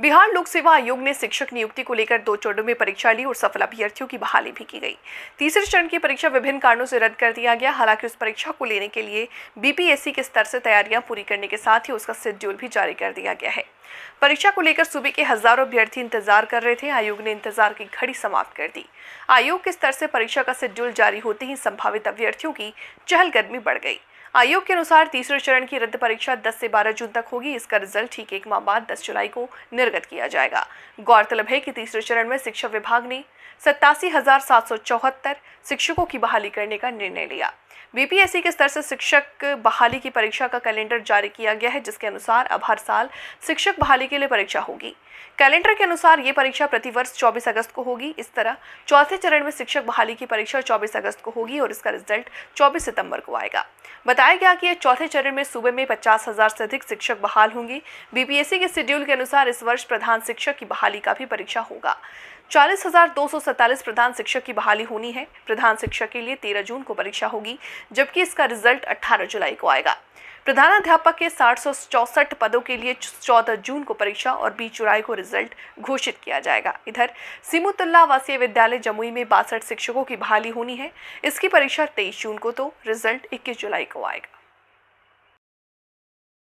बिहार लोक सेवा आयोग ने शिक्षक नियुक्ति को लेकर दो चरणों में परीक्षा ली और सफल अभ्यर्थियों की बहाली भी की गई तीसरे चरण की परीक्षा विभिन्न कारणों से रद्द कर दिया गया हालांकि उस परीक्षा को लेने के लिए बीपीएससी के स्तर से तैयारियां पूरी करने के साथ ही उसका शेड्यूल भी जारी कर दिया गया है परीक्षा को लेकर सूबे के हजारों अभ्यर्थी इंतजार कर रहे थे आयोग ने इंतजार की घड़ी समाप्त कर दी आयोग के स्तर से परीक्षा का शेड्यूल जारी होते ही संभावित अभ्यर्थियों की चहलकदमी बढ़ गई आयोग के अनुसार तीसरे चरण की रद्द परीक्षा 10 से 12 जून तक होगी इसका रिजल्ट ठीक एक माह बाद 10 जुलाई को निर्गत किया जाएगा गौरतलब है कि तीसरे चरण में शिक्षा विभाग ने सत्तासी शिक्षकों की बहाली करने का निर्णय लिया बीपीएससी के स्तर से शिक्षक बहाली की परीक्षा का कैलेंडर जारी किया गया है जिसके अनुसार अब हर साल शिक्षक बहाली के लिए परीक्षा होगी कैलेंडर के अनुसार ये परीक्षा प्रतिवर्ष 24 अगस्त को होगी इस तरह चौथे चरण में शिक्षक बहाली की परीक्षा 24 अगस्त को होगी और इसका रिजल्ट 24 सितंबर को आएगा बताया बताया गया कि चौथे चरण में सूबे में पचास हजार से अधिक शिक्षक बहाल होंगी बीपीएससी के शेड्यूल के अनुसार इस वर्ष प्रधान शिक्षक की बहाली का भी परीक्षा होगा चालीस हजार दो सौ सैतालीस प्रधान शिक्षक की बहाली होनी है प्रधान शिक्षक के लिए तेरह जून को परीक्षा होगी जबकि इसका रिजल्ट अट्ठारह जुलाई को आएगा प्रधानाध्यापक के साठ पदों के लिए 14 जून को परीक्षा और बीस जुलाई को रिजल्ट घोषित किया जाएगा इधर सिमुतुल्ला वासीय विद्यालय जमुई में बासठ शिक्षकों की बहाली होनी है इसकी परीक्षा तेईस जून को तो रिजल्ट इक्कीस जुलाई को आएगा